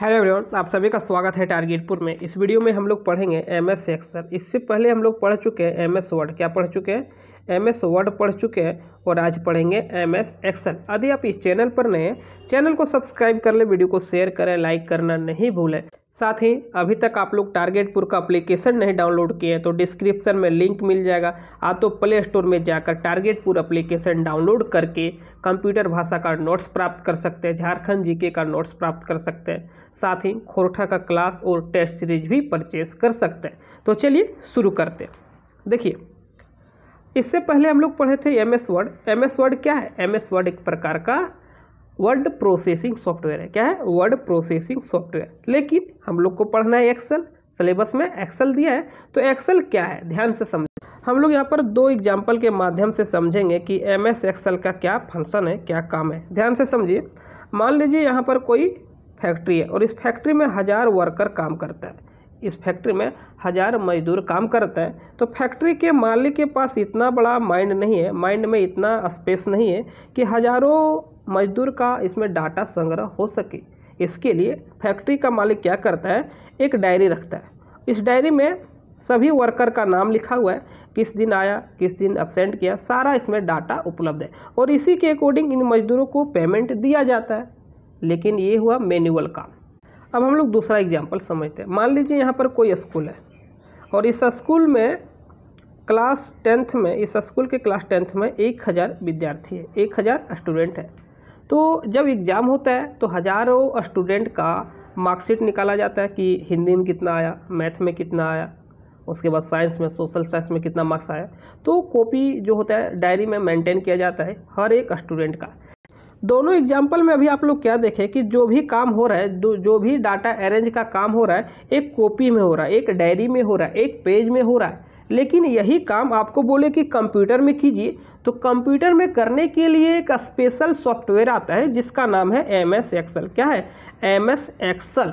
hello everyone आप सभी का स्वागत है टारगेटपुर में इस वीडियो में हम लोग पढ़ेंगे एम एस एक्सल इससे पहले हम लोग पढ़ चुके हैं एम एस वर्ड क्या पढ़ चुके हैं एम एस वर्ड पढ़ चुके हैं और आज पढ़ेंगे एम एस एक्सल यदि आप इस चैनल पर नए हैं चैनल को सब्सक्राइब कर लें वीडियो को शेयर करें लाइक करना नहीं भूलें साथ ही अभी तक आप लोग टारगेटपुर का अप्लीकेशन नहीं डाउनलोड किए हैं तो डिस्क्रिप्शन में लिंक मिल जाएगा आप तो प्ले स्टोर में जाकर टारगेटपुर अप्लीकेशन डाउनलोड करके कंप्यूटर भाषा का नोट्स प्राप्त कर सकते हैं झारखंड जीके का नोट्स प्राप्त कर सकते हैं साथ ही खोरठा का क्लास और टेस्ट सीरीज भी परचेस कर सकते हैं तो चलिए शुरू करते हैं देखिए इससे पहले हम लोग पढ़े थे M S Word M S Word क्या है एम एस वर्ड एक प्रकार का वर्ड प्रोसेसिंग सॉफ्टवेयर है क्या है वर्ड प्रोसेसिंग सॉफ्टवेयर लेकिन हम लोग को पढ़ना है एक्सेल सिलेबस में एक्सेल दिया है तो एक्सेल क्या है ध्यान से समझ हम लोग यहाँ पर दो एग्जाम्पल के माध्यम से समझेंगे कि एम एस एक्सेल का क्या फंक्शन है क्या काम है ध्यान से समझिए मान लीजिए यहाँ पर कोई फैक्ट्री है और इस फैक्ट्री में हज़ार वर्कर काम करता है इस फैक्ट्री में हज़ार मजदूर काम करता है तो फैक्ट्री के मालिक के पास इतना बड़ा माइंड नहीं है माइंड में इतना स्पेस नहीं है कि हज़ारों मजदूर का इसमें डाटा संग्रह हो सके इसके लिए फैक्ट्री का मालिक क्या करता है एक डायरी रखता है इस डायरी में सभी वर्कर का नाम लिखा हुआ है किस दिन आया किस दिन एबसेंट किया सारा इसमें डाटा उपलब्ध है और इसी के अकॉर्डिंग इन मजदूरों को पेमेंट दिया जाता है लेकिन ये हुआ मैनुअल काम अब हम लोग दूसरा एग्जाम्पल समझते हैं मान लीजिए यहाँ पर कोई स्कूल है और इस स्कूल में क्लास टेंथ में इस स्कूल के क्लास टेंथ में एक हज़ार विद्यार्थी है एक हज़ार स्टूडेंट है तो जब एग्ज़ाम होता है तो हज़ारों स्टूडेंट का मार्कशीट निकाला जाता है कि हिंदी में कितना आया मैथ में कितना आया उसके बाद साइंस में सोशल साइंस में कितना मार्क्स आया तो कॉपी जो होता है डायरी में मेंटेन किया जाता है हर एक स्टूडेंट का दोनों एग्जाम्पल में अभी आप लोग क्या देखें कि जो भी काम हो रहा है जो जो भी डाटा अरेंज का काम हो रहा है एक कॉपी में हो रहा है एक डायरी में हो रहा है एक पेज में हो रहा है लेकिन यही काम आपको बोले कि कंप्यूटर में कीजिए तो कंप्यूटर में करने के लिए एक स्पेशल सॉफ्टवेयर आता है जिसका नाम है एम एस एक्सल क्या है एम एस एक्सल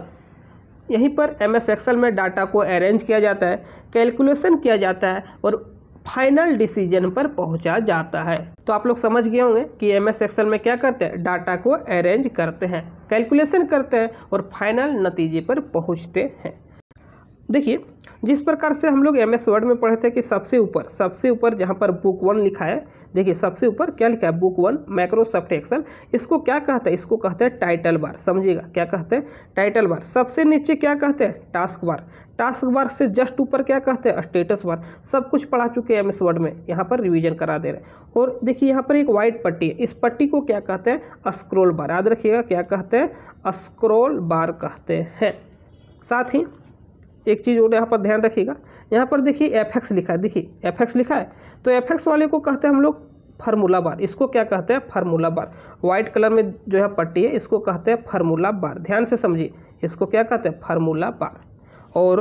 यहीं पर एम एस एक्सल में डाटा को अरेंज किया जाता है कैलकुलेशन किया जाता है और फाइनल डिसीजन पर पहुंचा जाता है तो आप लोग समझ गए होंगे कि एम एस एक्सल में क्या करते हैं डाटा को अरेंज करते हैं कैलकुलेशन करते हैं और फाइनल नतीजे पर पहुंचते हैं देखिए जिस प्रकार से हम लोग एम एस वर्ड में पढ़े थे कि सबसे ऊपर सबसे ऊपर जहाँ पर बुक वन लिखा है देखिए सबसे ऊपर क्या लिखा है बुक वन माइक्रोसॉफ्ट एक्सेल इसको क्या कहते हैं इसको कहते हैं टाइटल बार समझिएगा क्या कहते हैं टाइटल बार सबसे नीचे क्या कहते हैं टास्क बार टास्क बार से जस्ट ऊपर क्या कहते हैं स्टेटस बार सब कुछ पढ़ा चुके हैं एम एस वर्ड में यहाँ पर रिवीजन करा दे रहे हैं और देखिए यहाँ पर एक वाइट पट्टी है इस पट्टी को क्या कहते हैं स्क्रोल बार याद रखिएगा क्या कहते हैं स्क्रोल बार कहते हैं साथ ही एक चीज़ और यहाँ पर ध्यान रखिएगा यहाँ पर देखिए एफ लिखा है देखिए एफ लिखा है तो एफ वाले को कहते हैं हम लोग फार्मूला बार इसको क्या कहते हैं फार्मूला बार व्हाइट कलर में जो है पट्टी है इसको कहते हैं फार्मूला बार ध्यान से समझिए इसको क्या कहते हैं फार्मूला बार और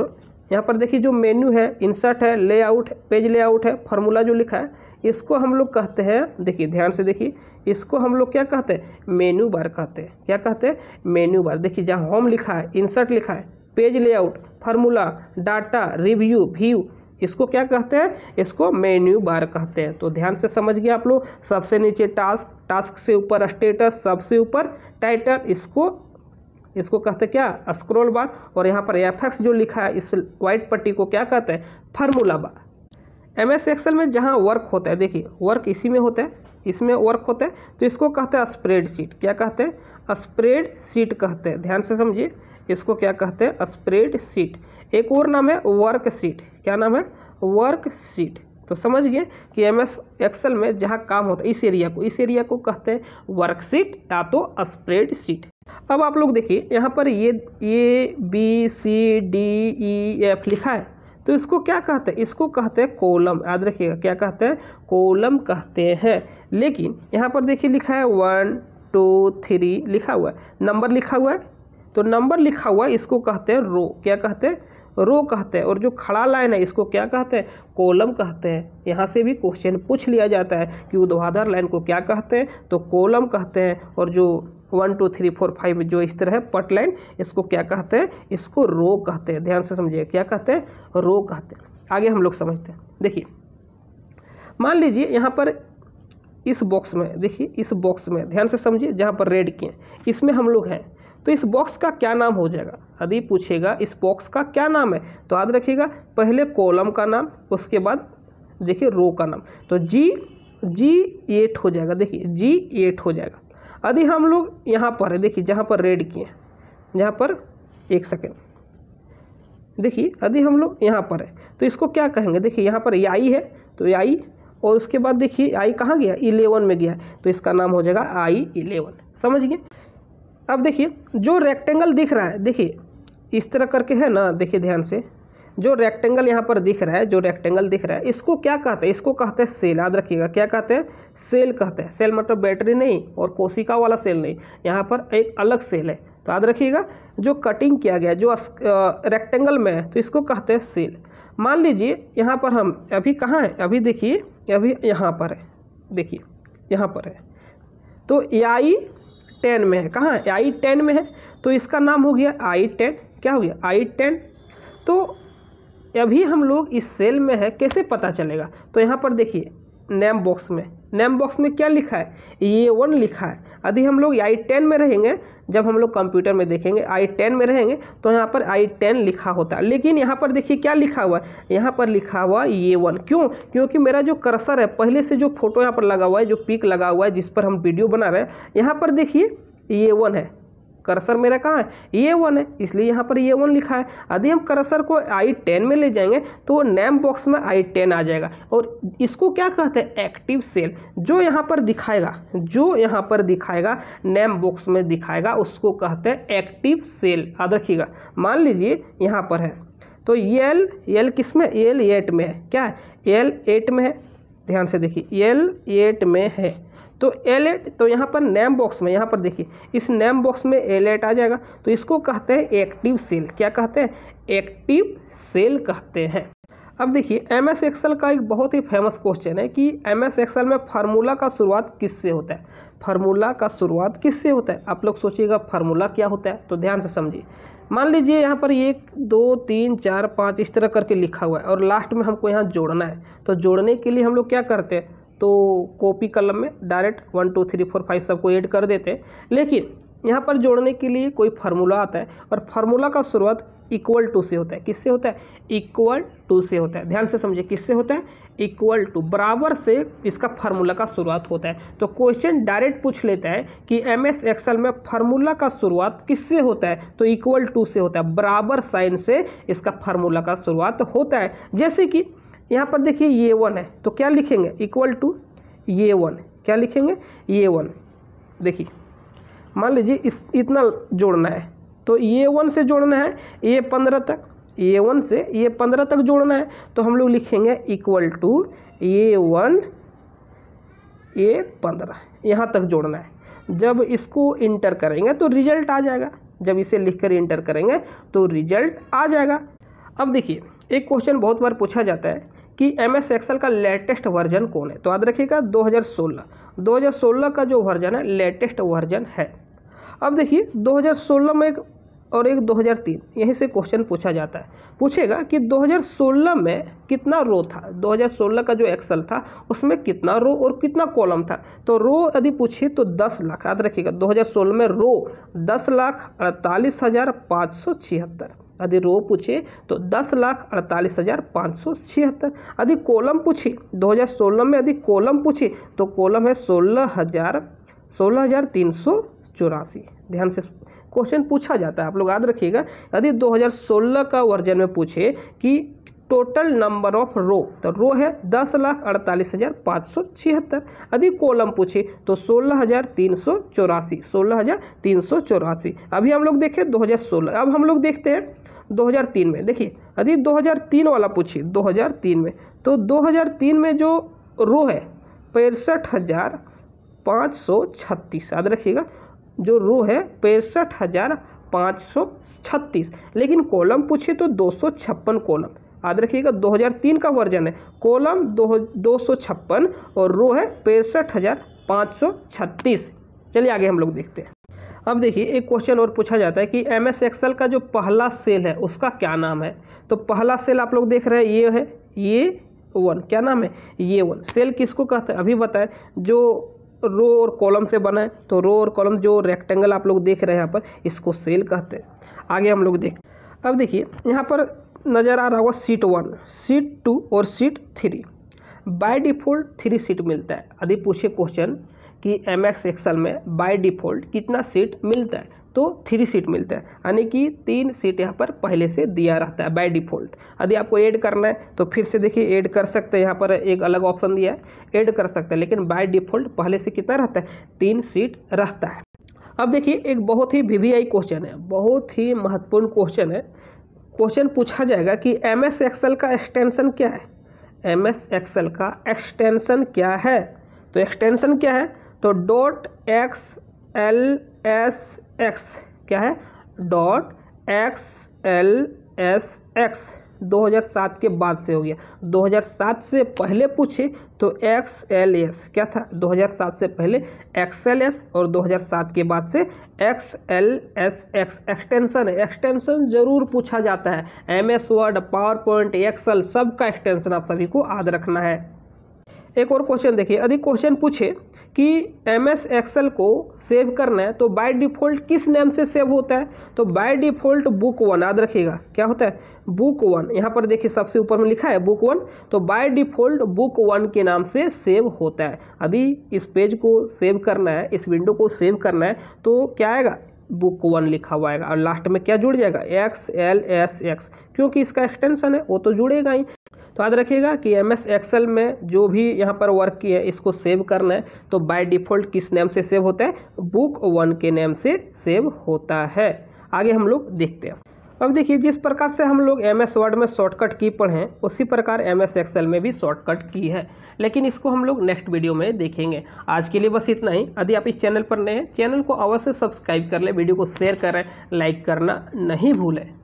यहाँ पर देखिए जो मेन्यू है इंसर्ट है लेआउट पेज लेआउट है फार्मूला जो लिखा है इसको हम लोग कहते हैं देखिए ध्यान से देखिए इसको हम लोग क्या कहते हैं मेन्यू बार कहते हैं क्या कहते हैं मेन्यू बार देखिए जहाँ होम लिखा है इंसर्ट लिखा है page layout formula data review view इसको क्या कहते हैं इसको मेन्यू बार कहते हैं तो ध्यान से समझ गया आप लोग सबसे नीचे टास्क टास्क से ऊपर स्टेटस सबसे ऊपर टाइटल इसको इसको कहते हैं क्या स्क्रोल बार और यहाँ पर एफ एक्स जो लिखा है इस वाइट पट्टी को क्या कहते हैं formula bar M S Excel में जहाँ वर्क होता है देखिए वर्क इसी में होता है इसमें वर्क होता है तो इसको कहते हैं स्प्रेड शीट क्या कहते हैं स्प्रेड शीट कहते हैं ध्यान से समझिए इसको क्या कहते हैं स्प्रेड सीट एक और नाम है वर्क सीट क्या नाम है वर्क सीट तो समझ गए कि एम एस एक्सल में जहाँ काम होता है इस एरिया को इस एरिया को कहते हैं वर्कशीट या तो स्प्रेड सीट अब आप लोग देखिए यहाँ पर ये A B C D E F लिखा है तो इसको क्या कहते हैं इसको कहते हैं कोलम याद रखिएगा क्या कहते हैं कोलम कहते हैं लेकिन यहाँ पर देखिए लिखा है वन टू थ्री लिखा हुआ है नंबर लिखा हुआ है तो नंबर लिखा हुआ है इसको कहते हैं रो क्या कहते हैं रो कहते हैं और जो खड़ा लाइन है इसको क्या कहते हैं कॉलम कहते हैं यहाँ से भी क्वेश्चन पूछ लिया जाता है कि ऊर्ध्वाधर लाइन को क्या कहते हैं तो कॉलम कहते हैं और जो one two three four five जो इस तरह है पट लाइन इसको क्या कहते हैं इसको रो कहते हैं ध्यान से समझिए क्या कहते हैं रो कहते हैं आगे हम लोग समझते हैं देखिए मान लीजिए यहाँ पर इस बॉक्स में देखिए इस बॉक्स में ध्यान से समझिए जहाँ पर रेड किए इसमें हम लोग हैं तो इस बॉक्स का क्या नाम हो जाएगा यदि पूछेगा इस बॉक्स का क्या नाम है तो याद रखिएगा पहले कॉलम का नाम उसके बाद देखिए रो का नाम तो जी जी एट हो जाएगा देखिए जी एट हो जाएगा यदि हम लोग यहाँ पर है देखिए जहाँ पर रेड किए जहाँ पर एक सेकेंड देखिए यदि हम लोग यहाँ पर है तो इसको क्या कहेंगे देखिए यहाँ पर याई है तो याई और उसके बाद देखिए आई कहाँ गया इलेवन में गया तो इसका नाम हो जाएगा आई इलेवन समझ गए अब देखिए जो रेक्टेंगल दिख रहा है देखिए इस तरह करके है ना देखिए ध्यान से जो रेक्टेंगल यहाँ पर दिख रहा है जो रेक्टेंगल दिख रहा है इसको क्या कहते हैं इसको कहते हैं सेल याद रखिएगा क्या कहते हैं सेल कहते हैं सेल मतलब बैटरी नहीं और कोशिका वाला सेल नहीं यहाँ पर एक अलग सेल है तो याद रखिएगा जो कटिंग किया गया जो रेक्टेंगल में है तो इसको कहते हैं सेल मान लीजिए यहाँ पर हम अभी कहाँ हैं अभी देखिए अभी यहाँ पर है देखिए यहाँ पर है तो याई टेन में है कहाँ है आई टेन में है तो इसका नाम हो गया आई टेन क्या हो गया आई टेन तो अभी हम लोग इस सेल में है कैसे पता चलेगा तो यहाँ पर देखिए नेम बॉक्स में नेम बॉक्स में क्या लिखा है ए वन लिखा है यदि हम लोग आई टेन में रहेंगे जब हम लोग कंप्यूटर में देखेंगे आई टेन में रहेंगे तो यहाँ पर आई टेन लिखा होता है लेकिन यहाँ पर देखिए क्या लिखा हुआ है यहाँ पर लिखा हुआ ये वन क्यों क्योंकि मेरा जो कर्सर है पहले से जो फोटो यहाँ पर लगा हुआ है जो पिक लगा हुआ है जिस पर हम वीडियो बना रहे हैं यहाँ पर देखिए ये वन है कर्सर मेरा कहाँ है ये वन है इसलिए यहाँ पर ये वन लिखा है यदि हम कर्सर को आई टेन में ले जाएंगे तो वो नेम बॉक्स में आई टेन आ जाएगा और इसको क्या कहते हैं एक्टिव सेल जो यहाँ पर दिखाएगा जो यहाँ पर दिखाएगा नेम बॉक्स में दिखाएगा उसको कहते हैं एक्टिव सेल याद रखिएगा मान लीजिए यहाँ पर है तो एल एल किस में एल एट में है क्या है एल एट में है ध्यान से देखिए एल एट में है तो एलेट तो यहाँ पर नेम बॉक्स में यहाँ पर देखिए इस नेम बॉक्स में एलेट आ जाएगा तो इसको कहते हैं एक्टिव सेल क्या कहते हैं एक्टिव सेल कहते हैं अब देखिए एम एस एक्सल का एक बहुत ही फेमस क्वेश्चन है कि एम एस एक्सल में फार्मूला का शुरुआत किससे होता है फार्मूला का शुरुआत किससे होता है आप लोग सोचिएगा फार्मूला क्या होता है तो ध्यान से समझिए मान लीजिए यहाँ पर एक दो तीन चार पाँच इस तरह करके लिखा हुआ है और लास्ट में हमको यहाँ जोड़ना है तो जोड़ने के लिए हम लोग क्या करते हैं तो कॉपी कलम में direct one two three four five सबको ऐड कर देते हैं लेकिन यहाँ पर जोड़ने के लिए कोई फार्मूला आता है और फार्मूला का शुरुआत इक्वल टू से होता है किससे होता है इक्वल टू से होता है ध्यान से समझिए किससे होता है इक्वल टू बराबर से इसका फार्मूला का शुरुआत होता है तो क्वेश्चन डायरेक्ट पूछ लेता है कि एम एस एक्सल में फार्मूला का शुरुआत किससे होता है तो इक्वल टू से होता है बराबर साइन से इसका फार्मूला का शुरुआत होता है जैसे कि यहाँ पर देखिए ये वन है तो क्या लिखेंगे इक्वल टू ये वन क्या लिखेंगे ये वन देखिए मान लीजिए इस इतना जोड़ना है तो ये वन से जोड़ना है ये पंद्रह तक ये वन से ये पंद्रह तक जोड़ना है तो हम लोग लिखेंगे इक्वल टू ये वन ये पंद्रह यहाँ तक जोड़ना है जब इसको इंटर करेंगे तो रिजल्ट आ जाएगा जब इसे लिखकर इंटर करेंगे तो रिजल्ट आ जाएगा अब देखिए एक क्वेश्चन बहुत बार पूछा जाता है कि एम एस एक्सल का लेटेस्ट वर्जन कौन है तो याद रखिएगा 2016 2016 का जो वर्जन है लेटेस्ट वर्जन है अब देखिए 2016 में एक और एक 2003 यहीं से क्वेश्चन पूछा जाता है पूछेगा कि 2016 में कितना रो था 2016 का जो एक्सल था उसमें कितना रो और कितना कॉलम था तो रो यदि पूछिए तो 10 लाख याद रखिएगा 2016 में रो दस लाख अड़तालीस हज़ार पाँच सौ छिहत्तर यदि रो पूछे तो दस लाख अड़तालीस हज़ार पाँच सौ छिहत्तर यदि कोलम पूछे दो हज़ार सोलह में यदि कोलम पूछे तो कोलम है सोलह हज़ार सोलह हज़ार तीन सौ चौरासी ध्यान से क्वेश्चन पूछा जाता है आप लोग याद रखिएगा यदि 2016 का वर्जन में पूछे कि टोटल नंबर ऑफ रो तो रो है दस लाख अड़तालीस हज़ार पाँच सौ छिहत्तर यदि कोलम पूछे तो सोलह हज़ार तीन सौ चौरासी सोलह हज़ार तीन सौ चौरासी अभी हम लोग देखें दो हज़ार सोलह अब हम लोग देखते हैं 2003 में देखिए यदि 2003 वाला पूछिए 2003 में तो 2003 में जो रो है पैंसठ हज़ार पाँच सौ छत्तीस याद रखिएगा जो रो है पैंसठ हज़ार पाँच सौ छत्तीस लेकिन कॉलम पूछे तो दो सौ छप्पन कॉलम याद रखिएगा 2003 का वर्जन है कॉलम दो दो सौ छप्पन और रो है पैंसठ हज़ार पाँच सौ छत्तीस चलिए आगे हम लोग देखते हैं अब देखिए एक क्वेश्चन और पूछा जाता है कि एम एस एक्सएल का जो पहला सेल है उसका क्या नाम है तो पहला सेल आप लोग देख रहे हैं ये है ये वन क्या नाम है ये वन सेल किसको कहते हैं अभी बताएं जो रो और कॉलम से बना है तो रो और कॉलम जो रेक्टेंगल आप लोग देख रहे हैं यहाँ पर इसको सेल कहते हैं आगे हम लोग देख अब देखिए यहाँ पर नज़र आ रहा होगा सीट वन सीट टू और sheet three by default three sheet मिलता है अभी पूछे क्वेश्चन कि एम एक्स एक्सल में बाय डिफ़ॉल्ट कितना सीट मिलता है तो थ्री सीट मिलता है यानी कि तीन सीट यहाँ पर पहले से दिया रहता है बाय डिफ़ॉल्ट यदि आपको ऐड करना है तो फिर से देखिए ऐड कर सकते हैं यहाँ पर एक अलग ऑप्शन दिया है ऐड कर सकते हैं लेकिन बाय डिफ़ॉल्ट पहले से कितना रहता है तीन सीट रहता है अब देखिए एक बहुत ही वी क्वेश्चन है बहुत ही महत्वपूर्ण क्वेश्चन है क्वेश्चन पूछा जाएगा कि एम एस का एक्सटेंशन क्या है एम एस का एक्सटेंशन क्या है तो एक्सटेंशन क्या है तो dot X L S X क्या है dot X L S X 2007 के बाद से हो गया 2007 से पहले पूछे तो एक्स एल एस क्या था 2007 से पहले एक्स एल एस और 2007 के बाद से X L S X extension extension जरूर पूछा जाता है M S Word PowerPoint Excel सब का एक्सटेंसन आप सभी को याद रखना है एक और क्वेश्चन देखिए यदि क्वेश्चन पूछे कि एम एस एक्सेल को सेव करना है तो बाय डिफ़ॉल्ट किस नेम से सेव होता है तो बाय डिफ़ॉल्ट बुक वन याद रखिएगा क्या होता है बुक वन यहाँ पर देखिए सबसे ऊपर में लिखा है बुक वन तो बाय डिफ़ॉल्ट बुक वन के नाम से सेव होता है यदि इस पेज को सेव करना है इस विंडो को सेव करना है तो क्या आएगा बुक वन लिखा हुआ है और लास्ट में क्या जुड़ जाएगा एक्स एल एस एक्स क्योंकि इसका एक्सटेंशन है वो तो जुड़ेगा ही तो याद रखिएगा कि एम एस एक्सएल में जो भी यहाँ पर वर्क किए हैं इसको सेव करना है तो बाय डिफ़ॉल्ट किस नेम से सेव होता है बुक वन के नेम से सेव होता है आगे हम लोग देखते हैं अब देखिए जिस प्रकार से हम लोग एम एस वर्ड में शॉर्टकट की पढ़ें उसी प्रकार एम एस एक्सेल में भी शॉर्टकट की है लेकिन इसको हम लोग नेक्स्ट वीडियो में देखेंगे आज के लिए बस इतना ही यदि आप इस चैनल पर नए हैं चैनल को अवश्य सब्सक्राइब कर लें वीडियो को शेयर करें लाइक करना नहीं भूलें